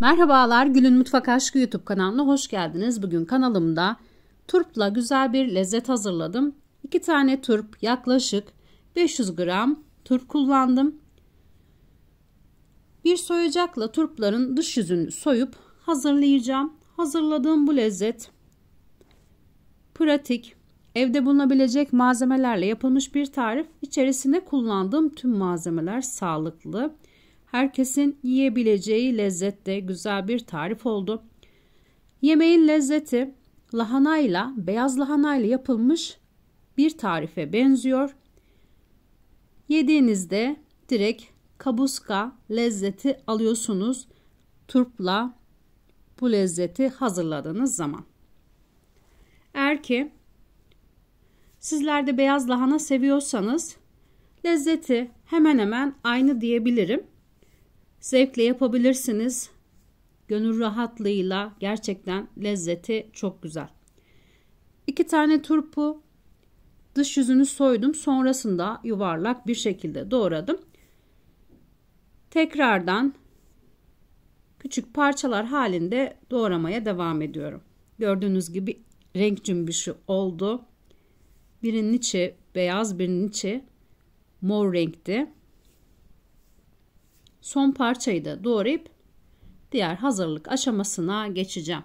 Merhabalar Gül'ün Mutfak Aşkı YouTube kanalına hoş geldiniz. Bugün kanalımda turpla güzel bir lezzet hazırladım. 2 tane turp yaklaşık 500 gram turp kullandım. Bir soyacakla turpların dış yüzünü soyup hazırlayacağım. Hazırladığım bu lezzet pratik, evde bulunabilecek malzemelerle yapılmış bir tarif. İçerisine kullandığım tüm malzemeler sağlıklı herkesin yiyebileceği lezzette güzel bir tarif oldu. Yemeğin lezzeti lahanayla, beyaz lahanayla yapılmış bir tarife benziyor. Yediğinizde direkt kabuska lezzeti alıyorsunuz. Turpla bu lezzeti hazırladığınız zaman. Eğer ki sizler de beyaz lahana seviyorsanız lezzeti hemen hemen aynı diyebilirim. Zevkle yapabilirsiniz. Gönül rahatlığıyla gerçekten lezzeti çok güzel. İki tane turpu dış yüzünü soydum. Sonrasında yuvarlak bir şekilde doğradım. Tekrardan küçük parçalar halinde doğramaya devam ediyorum. Gördüğünüz gibi renk cümbüşü oldu. Birinin içi beyaz, birinin içi mor renkti. Son parçayı da doğrayıp diğer hazırlık aşamasına geçeceğim.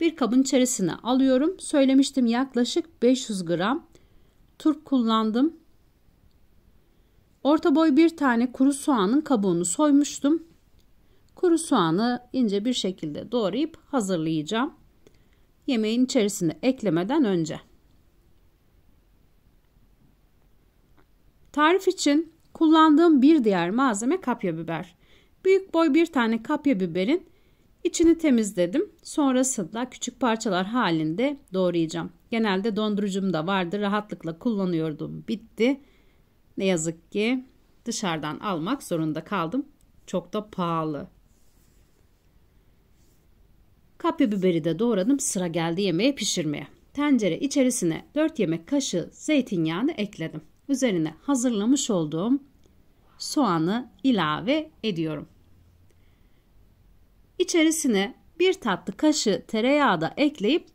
Bir kabın içerisine alıyorum. Söylemiştim yaklaşık 500 gram turp kullandım. Orta boy bir tane kuru soğanın kabuğunu soymuştum. Kuru soğanı ince bir şekilde doğrayıp hazırlayacağım. Yemeğin içerisine eklemeden önce. Tarif için Kullandığım bir diğer malzeme kapya biber. Büyük boy bir tane kapya biberin içini temizledim. Sonrasında küçük parçalar halinde doğrayacağım. Genelde dondurucumda vardı. Rahatlıkla kullanıyordum. Bitti. Ne yazık ki dışarıdan almak zorunda kaldım. Çok da pahalı. Kapya biberi de doğradım. Sıra geldi yemeği pişirmeye. Tencere içerisine 4 yemek kaşığı zeytinyağını ekledim. Üzerine hazırlamış olduğum soğanı ilave ediyorum. İçerisine bir tatlı kaşığı tereyağı da ekleyip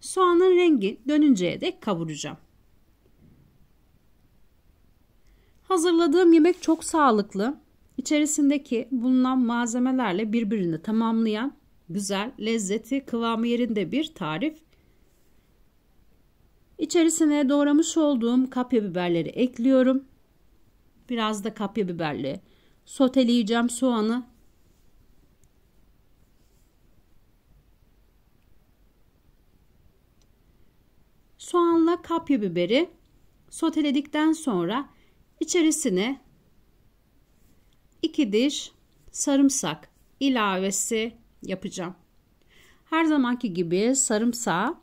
soğanın rengi dönünceye dek kavuracağım. Hazırladığım yemek çok sağlıklı. İçerisindeki bulunan malzemelerle birbirini tamamlayan güzel, lezzeti, kıvamı yerinde bir tarif. İçerisine doğramış olduğum kapya biberleri ekliyorum. Biraz da kapya biberli Soteleyeceğim soğanı. Soğanla kapya biberi soteledikten sonra içerisine 2 diş sarımsak ilavesi yapacağım. Her zamanki gibi sarımsağı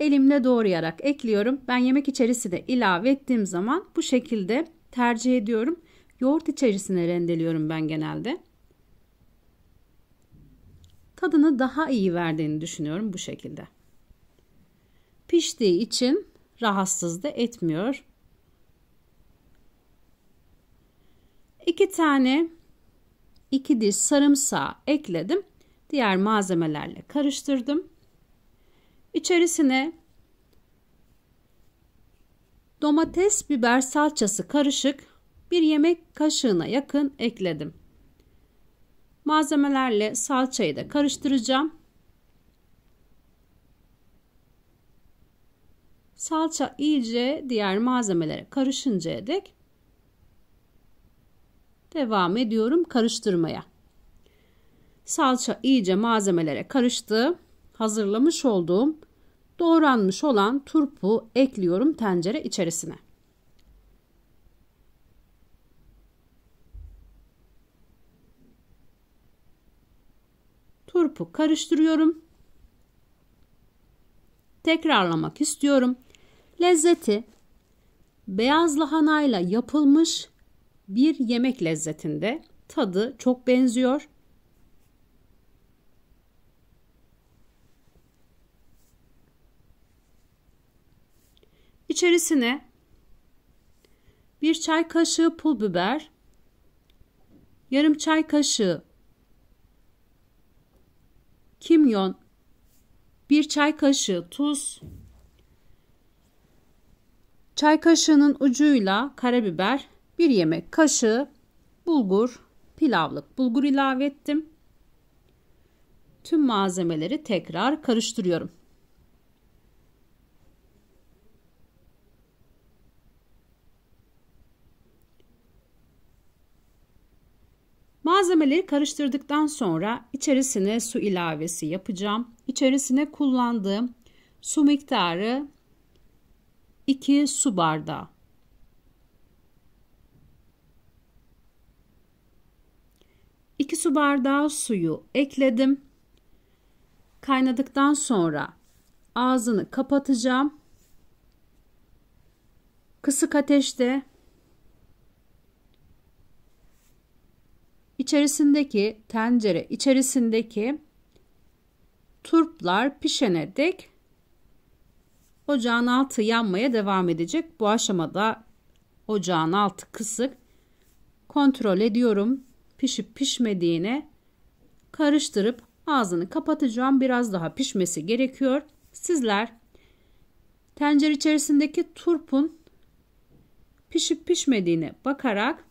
elimle doğrayarak ekliyorum. Ben yemek içerisine ilave ettiğim zaman bu şekilde tercih ediyorum. Yoğurt içerisine rendeliyorum ben genelde. Tadını daha iyi verdiğini düşünüyorum bu şekilde. Piştiği için rahatsız da etmiyor. İki tane iki diş sarımsağı ekledim. Diğer malzemelerle karıştırdım. İçerisine domates biber salçası karışık bir yemek kaşığına yakın ekledim. Malzemelerle salçayı da karıştıracağım. Salça iyice diğer malzemelere karışıncaya dek devam ediyorum karıştırmaya. Salça iyice malzemelere karıştı. Hazırlamış olduğum Doğranmış olan turpu ekliyorum tencere içerisine. Turpu karıştırıyorum. Tekrarlamak istiyorum. Lezzeti beyaz lahanayla yapılmış bir yemek lezzetinde tadı çok benziyor. İçerisine bir çay kaşığı pul biber, yarım çay kaşığı kimyon, bir çay kaşığı tuz, çay kaşığının ucuyla karabiber, bir yemek kaşığı bulgur, pilavlık bulgur ilave ettim. Tüm malzemeleri tekrar karıştırıyorum. Malzemeleri karıştırdıktan sonra içerisine su ilavesi yapacağım. İçerisine kullandığım su miktarı 2 su bardağı. İki su bardağı suyu ekledim. Kaynadıktan sonra ağzını kapatacağım. Kısık ateşte içerisindeki tencere içerisindeki turplar pişene dek ocağın altı yanmaya devam edecek. Bu aşamada ocağın altı kısık kontrol ediyorum. Pişip pişmediğine karıştırıp ağzını kapatacağım. Biraz daha pişmesi gerekiyor. Sizler tencere içerisindeki turpun pişip pişmediğine bakarak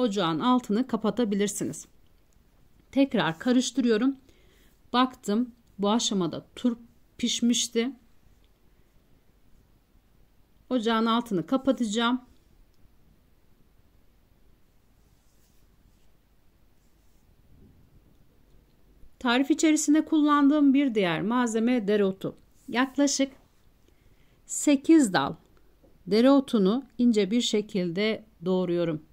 ocağın altını kapatabilirsiniz. Tekrar karıştırıyorum. Baktım bu aşamada turp pişmişti. Ocağın altını kapatacağım. Tarif içerisinde kullandığım bir diğer malzeme dereotu. Yaklaşık 8 dal dereotunu ince bir şekilde doğruyorum.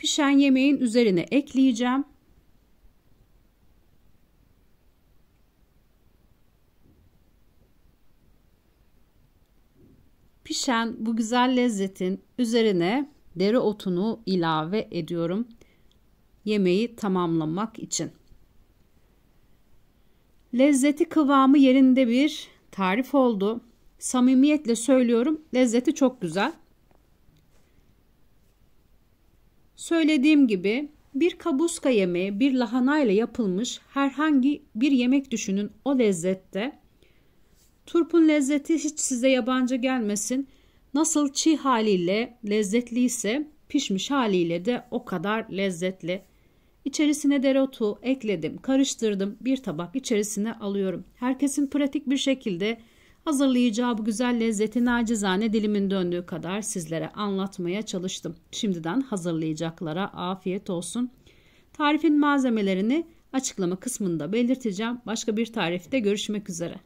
Pişen yemeğin üzerine ekleyeceğim. Pişen bu güzel lezzetin üzerine dereotunu ilave ediyorum. Yemeği tamamlamak için. Lezzeti kıvamı yerinde bir tarif oldu. Samimiyetle söylüyorum, lezzeti çok güzel. Söylediğim gibi bir kabuska yemeği bir lahanayla yapılmış herhangi bir yemek düşünün o lezzette. Turpun lezzeti hiç size yabancı gelmesin. Nasıl çiğ haliyle lezzetliyse pişmiş haliyle de o kadar lezzetli. İçerisine dereotu ekledim, karıştırdım. Bir tabak içerisine alıyorum. Herkesin pratik bir şekilde Hazırlayacağı bu güzel lezzeti nacizane dilimin döndüğü kadar sizlere anlatmaya çalıştım. Şimdiden hazırlayacaklara afiyet olsun. Tarifin malzemelerini açıklama kısmında belirteceğim. Başka bir tarifte görüşmek üzere.